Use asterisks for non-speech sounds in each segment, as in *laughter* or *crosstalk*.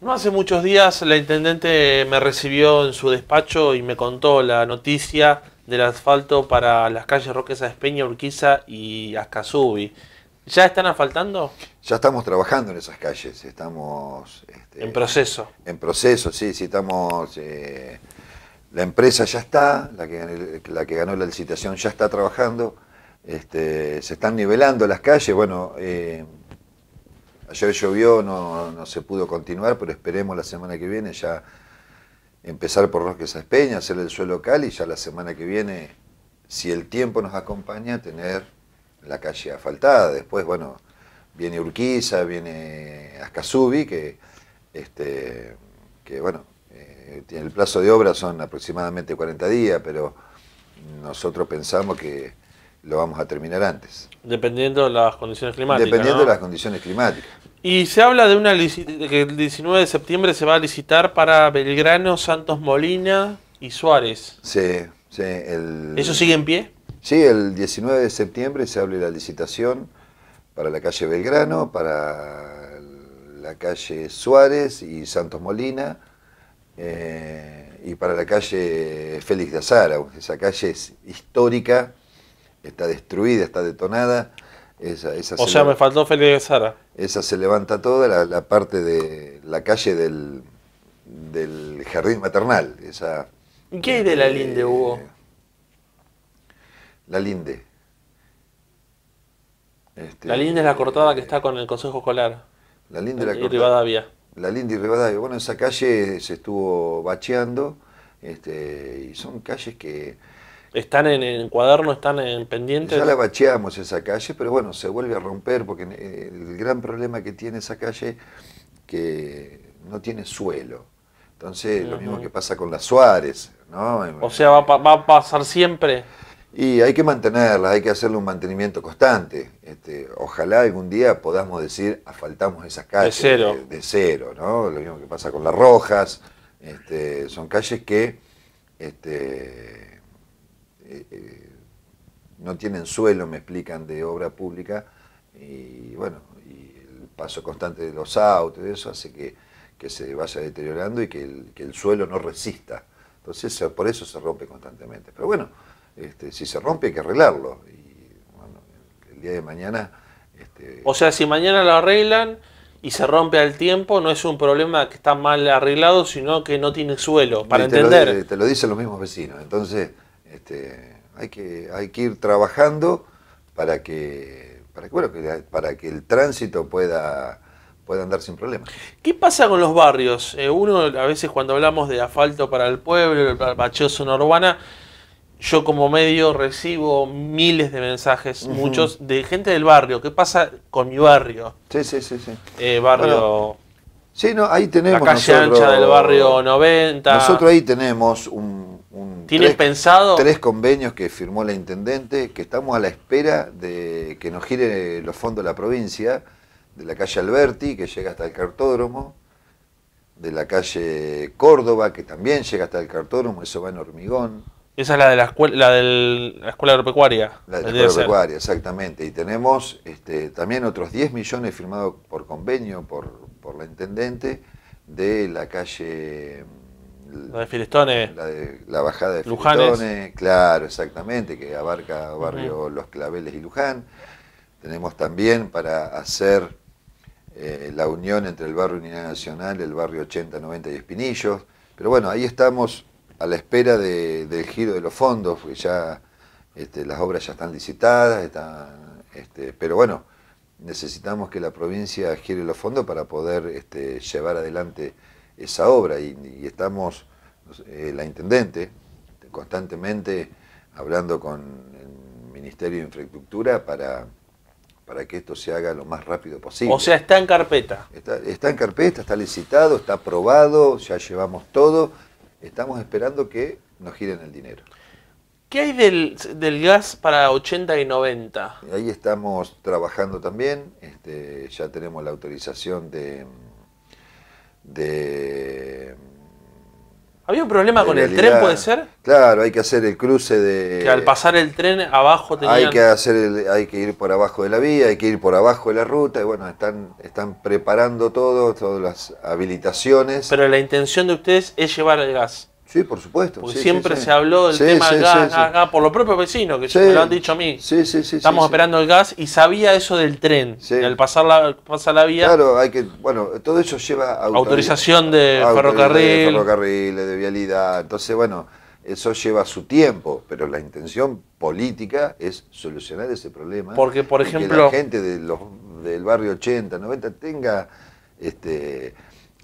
No hace muchos días la intendente me recibió en su despacho y me contó la noticia del asfalto para las calles Roquesa de Peña, Urquiza y Ascasubi. ¿Ya están asfaltando? Ya estamos trabajando en esas calles, estamos... Este, en proceso. En proceso, sí, estamos... Eh, la empresa ya está, la que, ganó la licitación ya está trabajando, este, se están nivelando las calles, bueno... Eh, Ayer llovió, no, se pudo continuar, pero esperemos la semana que viene ya empezar por Rosques Espeña, hacer el suelo local y ya la semana que viene, si el tiempo nos acompaña, tener la calle asfaltada. Después, bueno, viene Urquiza, viene Ascasubi, que, este, que bueno, tiene eh, el plazo de obra son aproximadamente 40 días, pero nosotros pensamos que lo vamos a terminar antes. Dependiendo de las condiciones climáticas. Dependiendo de las condiciones climáticas. Y se habla de una de que el 19 de septiembre se va a licitar para Belgrano, Santos Molina y Suárez. Sí, sí. ¿Eso sigue en pie? Sí, el 19 de septiembre se abre la licitación para la calle Belgrano, para la calle Suárez y Santos Molina, eh, y para la calle Félix de Azara, esa calle es histórica está destruida, está detonada. o sea, me faltó Félix Sara. Esa se levanta toda la, parte de la calle del, del jardín maternal. Esa, ¿Y qué hay de la Linde, eh, Hugo? La Linde. Este, la Linde es la cortada que está con el Consejo Escolar. La Linde la y Rivadavia. La Linde y Rivadavia. Bueno, esa calle se estuvo bacheando este, y son calles que están en, el cuaderno, están en pendiente. Ya la bacheamos esa calle, pero bueno, se vuelve a romper porque eh, el gran problema que tiene esa calle que no tiene suelo. Entonces, lo mismo que pasa con las Suárez, ¿no? O sea, va, a pasar siempre. Y hay que mantenerla, hay que hacerle un mantenimiento constante. Este, ojalá algún día podamos decir, asfaltamos esas calles. De cero. De, cero, ¿no? Lo mismo que pasa con las rojas. Este, son calles que este, eh, no tienen suelo, me explican, de obra pública. Y bueno, y el paso constante de los autos y eso hace que, se vaya deteriorando y que el, suelo no resista. Entonces, por eso se rompe constantemente. Pero bueno, este, si se rompe hay que arreglarlo. Y el día de mañana... Este, o sea, si mañana lo arreglan y se rompe al tiempo, no es un problema que está mal arreglado, sino que no tiene suelo, para entender. te lo dicen los mismos vecinos. Entonces, este, hay, que, hay que ir trabajando para que, para que, el tránsito pueda, pueda andar sin problemas. ¿Qué pasa con los barrios? Eh, uno a veces cuando hablamos de asfalto para el pueblo, el bacheo zona urbana, yo como medio recibo miles de mensajes, muchos, de gente del barrio. ¿Qué pasa con mi barrio? Sí, sí, sí. sí. Eh, barrio... sí, no, ahí tenemos... La calle ancha del barrio 90. Nosotros ahí tenemos un Tienes pensado? tres convenios que firmó la intendente, que estamos a la espera de que nos gire los fondos de la provincia, de la calle Alberti, que llega hasta el cartódromo, de la calle Córdoba, que también llega hasta el cartódromo, eso va en hormigón. Esa es la de la escuela, la de la escuela agropecuaria. La de la escuela agropecuaria, exactamente. Y tenemos este, también otros 10 millones firmados por convenio por, por la intendente de la calle la de Filistone. La, bajada de Lujanes. claro, exactamente, que abarca barrio Los Claveles y Luján. Tenemos también para hacer eh, la unión entre el barrio Unidad Nacional, el barrio 80, 90 y Espinillos. Pero bueno, ahí estamos a la espera del giro de los fondos, porque ya este, las obras ya están licitadas, están, este, pero bueno, necesitamos que la provincia gire los fondos para poder este, llevar adelante esa obra y, estamos, eh, la intendente, constantemente hablando con el Ministerio de Infraestructura para, para que esto se haga lo más rápido posible. O sea, está en carpeta. Está, en carpeta, está licitado, está aprobado, ya llevamos todo, estamos esperando que nos giren el dinero. ¿Qué hay del, gas para 80 y 90? Ahí estamos trabajando también, este, ya tenemos la autorización de de... ¿Había un problema con el tren, puede ser? Claro, hay que hacer el cruce de... Que al pasar el tren abajo tenían... Hay que, hacer hay que ir por abajo de la vía, hay que ir por abajo de la ruta, y bueno, están, están preparando todo, todas las habilitaciones. Pero la intención de ustedes es llevar el gas. Sí, por supuesto. Porque siempre se habló del tema del gas, gas, por los propios vecinos, que siempre lo han dicho a mí. Sí, sí, sí. Estamos esperando el gas y sabía eso del tren. Al pasar la, pasa la vía. Claro, hay que. Bueno, todo eso lleva a. Autorización de ferrocarril. De ferrocarriles, de vialidad. Entonces, bueno, eso lleva su tiempo, pero la intención política es solucionar ese problema. Porque, por ejemplo. Que la gente de los, del barrio 80, 90 tenga. Este,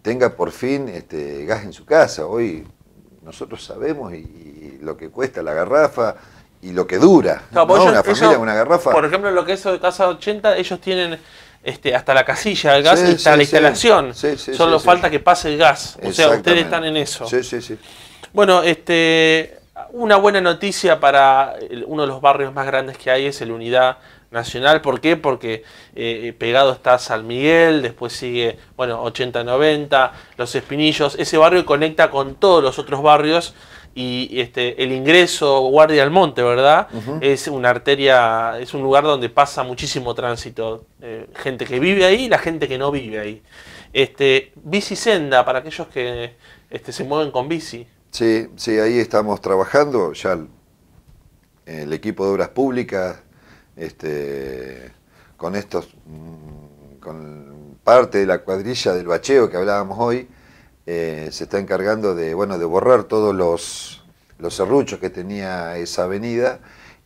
tenga por fin este, gas en su casa. Hoy nosotros sabemos y, lo que cuesta la garrafa y lo que dura. garrafa. Por ejemplo, lo que es de Casa 80, ellos tienen este, hasta la casilla del gas y hasta la instalación. Solo falta que pase el gas. O sea, ustedes están en eso. Bueno, este, una buena noticia para uno de los barrios más grandes que hay es el Unidad Nacional, ¿por qué? Porque eh, eh, pegado está San Miguel, después sigue, bueno, 80-90, Los Espinillos, ese barrio conecta con todos los otros barrios y este, el ingreso Guardia al Monte, ¿verdad? Es una arteria, es un lugar donde pasa muchísimo tránsito, eh, gente que vive ahí y la gente que no vive ahí. Este, senda para aquellos que este, se mueven con bici. Sí, sí, ahí estamos trabajando, ya el equipo de Obras Públicas este, con estos, mm, con parte de la cuadrilla del bacheo que hablábamos hoy, eh, se está encargando de, bueno, de borrar todos los, los serruchos que tenía esa avenida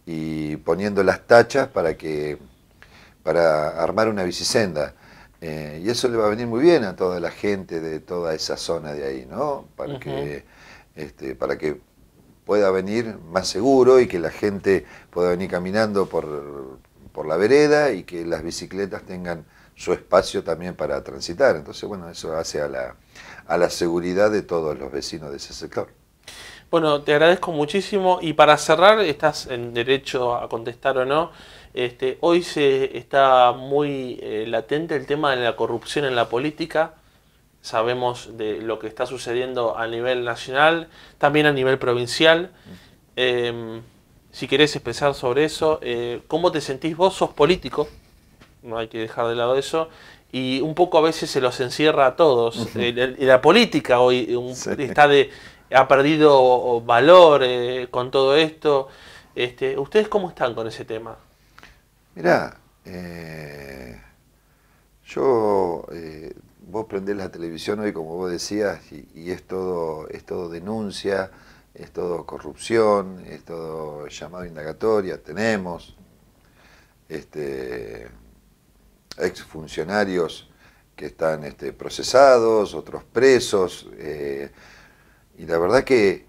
y poniendo las tachas para que para armar una bicisenda. Eh, y eso le va a venir muy bien a toda la gente de toda esa zona de ahí, ¿no? Para que este, para que pueda venir más seguro y que la gente pueda venir caminando por, por la vereda y que las bicicletas tengan su espacio también para transitar. Entonces, bueno, eso hace a la, a la seguridad de todos los vecinos de ese sector. Bueno, te agradezco muchísimo y para cerrar, estás en derecho a contestar o no, este, hoy se está muy eh, latente el tema de la corrupción en la política sabemos de lo que está sucediendo a nivel nacional, también a nivel provincial. Em, si querés expresar sobre eso, eh, ¿cómo te sentís vos? Sos político, no hay que dejar de lado eso, y un poco a veces se los encierra a todos. Eh, la, política hoy está de, ha perdido valor eh, con todo esto. Este, ¿Ustedes cómo están con ese tema? Mirá, yo vos prendés la televisión hoy, como vos decías, y, es, todo, es todo denuncia, es todo corrupción, es todo llamado indagatoria, tenemos este, exfuncionarios que están este, procesados, otros presos, eh, y la verdad que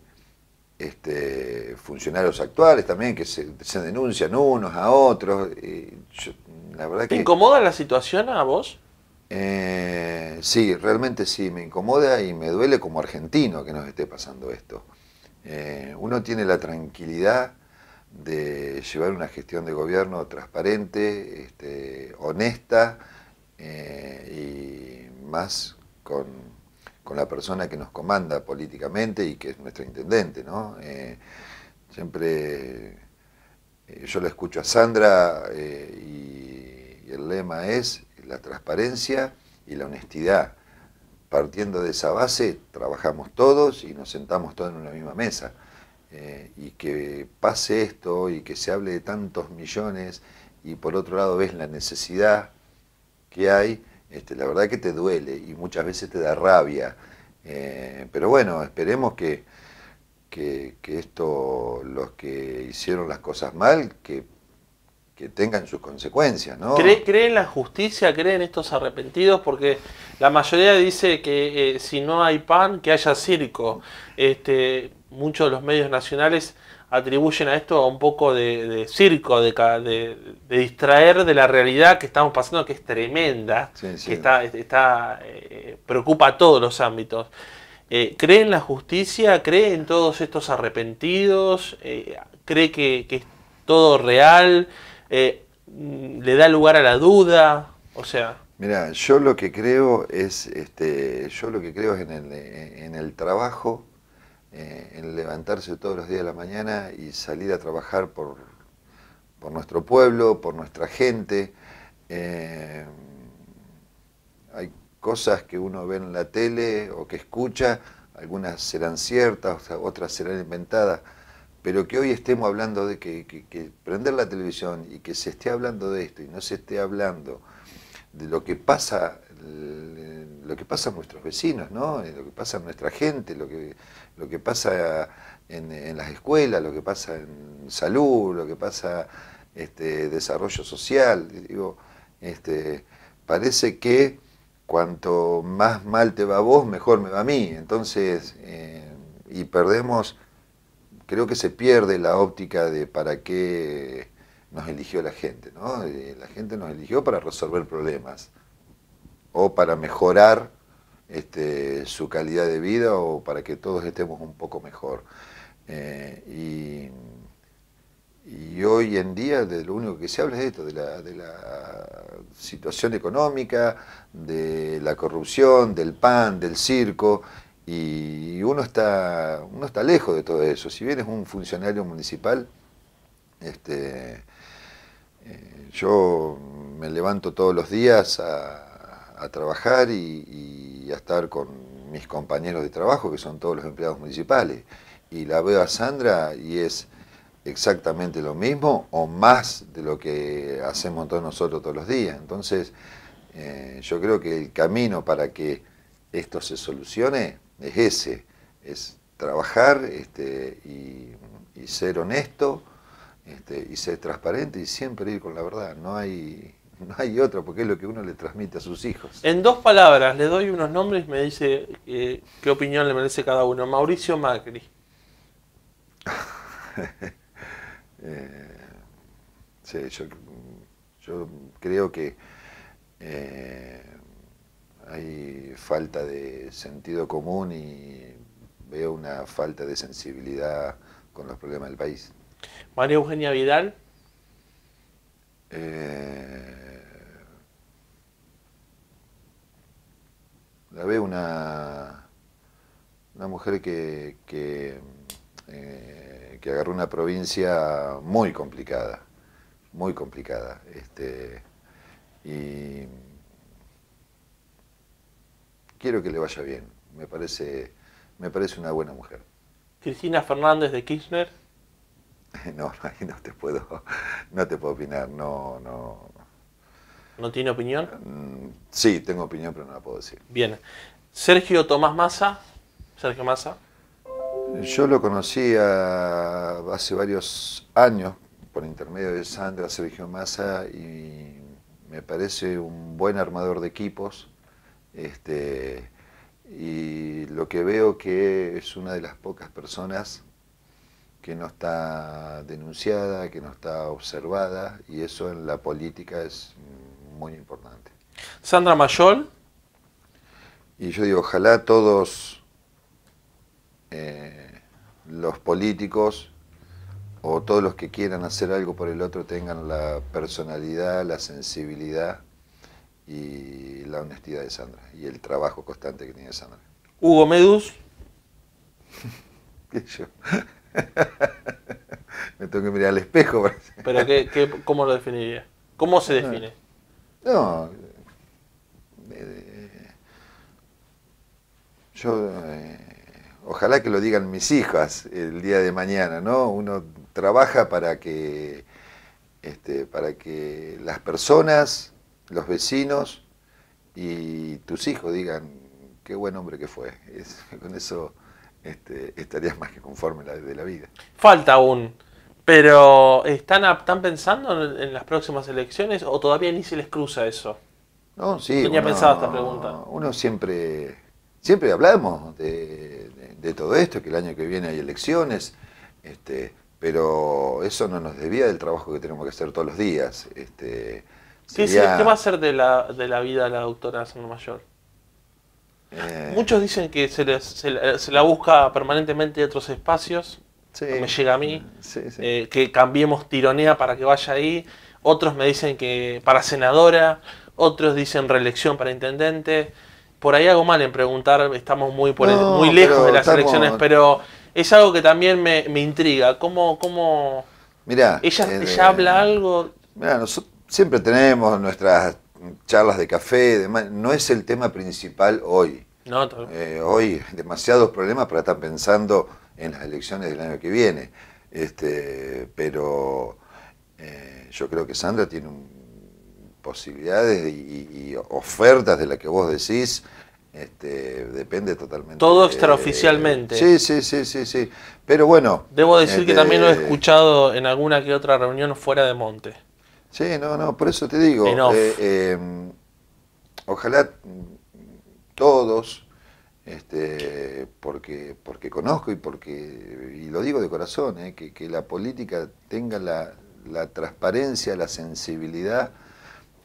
este, funcionarios actuales también que se, denuncian unos a otros. y la verdad ¿Te que, incomoda la situación a vos? Eh, sí, realmente sí, me incomoda y me duele como argentino que nos esté pasando esto. Eh, uno tiene la tranquilidad de llevar una gestión de gobierno transparente, este, honesta eh, y más con, la persona que nos comanda políticamente y que es nuestro intendente. ¿no? siempre yo le escucho a Sandra y el lema es la transparencia y la honestidad. Partiendo de esa base, trabajamos todos y nos sentamos todos en una misma mesa. Eh, y que pase esto y que se hable de tantos millones y por otro lado ves la necesidad que hay, este, la verdad que te duele y muchas veces te da rabia. Eh, pero bueno, esperemos que, que, esto, los que hicieron las cosas mal, que que tengan sus consecuencias, ¿no? ¿Cree, en la justicia? ¿Cree en estos arrepentidos? Porque la mayoría dice que eh, si no hay pan, que haya circo. Este, muchos de los medios nacionales atribuyen a esto un poco de, circo, de, distraer de la realidad que estamos pasando, que es tremenda, que está, eh, preocupa a todos los ámbitos. Eh, ¿Cree en la justicia? ¿Cree en todos estos arrepentidos? ¿Cree que, que es todo real? Eh, le da lugar a la duda, o sea... Mira, yo lo que creo es, este, yo lo que creo es en el, trabajo, eh, en levantarse todos los días de la mañana y salir a trabajar por, nuestro pueblo, por nuestra gente. Eh, hay cosas que uno ve en la tele o que escucha, algunas serán ciertas, otras serán inventadas, pero que hoy estemos hablando de que, prender la televisión y que se esté hablando de esto y no se esté hablando de lo que pasa lo que pasa a nuestros vecinos, ¿no? Eh, lo que pasa a nuestra gente, lo que, lo que pasa en, las escuelas, lo que pasa en salud, lo que pasa este, desarrollo social. Digo, este, parece que cuanto más mal te va a vos, mejor me va a mí. Entonces, eh, y perdemos creo que se pierde la óptica de para qué nos eligió la gente. ¿no? La gente nos eligió para resolver problemas o para mejorar este, su calidad de vida o para que todos estemos un poco mejor. Eh, y, hoy en día lo único que se habla es de esto, de la, de la situación económica, de la corrupción, del pan, del circo, y uno está, uno está lejos de todo eso. Si bien es un funcionario municipal, este, eh, yo me levanto todos los días a, trabajar y, a estar con mis compañeros de trabajo, que son todos los empleados municipales. Y la veo a Sandra y es exactamente lo mismo o más de lo que hacemos todos nosotros todos los días. Entonces, eh, yo creo que el camino para que esto se solucione es ese, es trabajar este, y, ser honesto este, y ser transparente y siempre ir con la verdad. No hay, no hay otra porque es lo que uno le transmite a sus hijos. En dos palabras, le doy unos nombres y me dice eh, qué opinión le merece cada uno. Mauricio Macri. *laughs* Eh, sí, yo, creo que... Eh, hay falta de sentido común y veo una falta de sensibilidad con los problemas del país. María Eugenia Vidal. Eh, la veo una, una mujer eh, que, agarró una provincia muy complicada, muy complicada. Este, y quiero que le vaya bien. Me parece, me parece una buena mujer. Cristina Fernández de Kirchner. *laughs* No, no, te puedo, no te puedo opinar, no, no. ¿No tiene opinión? Mm, sí, tengo opinión, pero no la puedo decir. Bien. Sergio Tomás Massa. Sergio Massa. Yo lo conocí hace varios años por intermedio de Sandra Sergio Massa y me parece un buen armador de equipos este, y lo que veo que es una de las pocas personas que no está denunciada, que no está observada, y eso en la política es muy importante. Sandra Mayol. Y yo digo, ojalá todos eh, los políticos o todos los que quieran hacer algo por el otro tengan la personalidad, la sensibilidad y la honestidad de Sandra y el trabajo constante que tenía Sandra. Hugo Medus. *laughs* ¿Qué yo? *laughs* Me tengo que mirar al espejo. ¿Pero cómo lo definiría? ¿Cómo se define? No. Eh, eh, yo. Eh, ojalá que lo digan mis hijas el día de mañana, ¿no? Uno trabaja para que. Este, para que las personas los vecinos y tus hijos digan qué buen hombre que fue. *laughs* con eso este, estarías más que conforme la, de la vida. Falta aún, pero ¿están, están pensando en, las próximas elecciones o todavía ni se les cruza eso? No, sí. Tenía uno, pensado esta pregunta. Uno siempre, siempre hablamos de, todo esto, que el año que viene hay elecciones, este, pero eso no nos debía del trabajo que tenemos que hacer todos los días. Este, ¿Qué, va a ser de la, de la vida de la doctora Mayor? Eh. Muchos dicen que se, la, busca permanentemente otros espacios. me llega a mí. Eh, que cambiemos tironea para que vaya ahí. Otros me dicen que para senadora. Otros dicen reelección para intendente. Por ahí hago mal en preguntar. Estamos muy, por muy lejos de las elecciones, pero es algo que también me, intriga. ¿Cómo.? cómo... Mira, eh, ¿Ella, habla algo? Mirá, nosotros siempre tenemos nuestras charlas de café, no es el tema principal hoy. No, eh, hoy demasiados problemas para estar pensando en las elecciones del año que viene. Este, pero eh, yo creo que Sandra tiene posibilidades y, ofertas de las que vos decís. Este, depende totalmente. Todo extraoficialmente. sí, sí, sí, sí, sí. Pero bueno. Debo decir que eh, también lo he escuchado en alguna que otra reunión fuera de Monte. Sí, no, no, por eso te digo. Eh, em, ojalá todos, este, porque, porque conozco y porque, y lo digo de corazón, eh, que, la política tenga la, transparencia, la sensibilidad,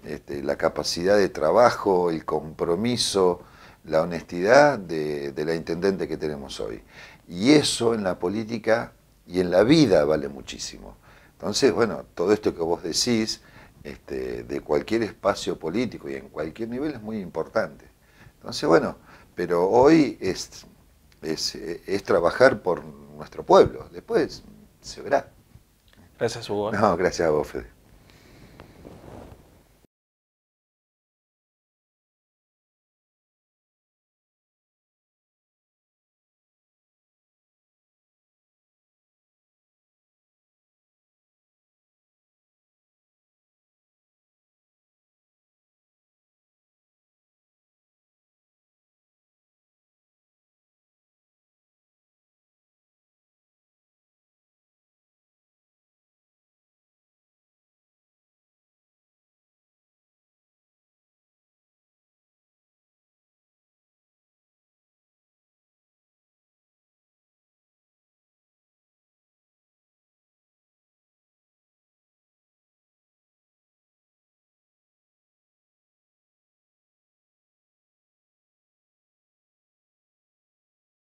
este, la capacidad de trabajo, el compromiso, la honestidad de la intendente que tenemos hoy. Y eso en la política y en la vida vale muchísimo. Entonces, bueno, todo esto que vos decís este, de cualquier espacio político y en cualquier nivel es muy importante. Entonces, bueno, pero hoy es, es, trabajar por nuestro pueblo. Después se verá. Gracias, Hugo. ¿eh? No, gracias a vos, Fede.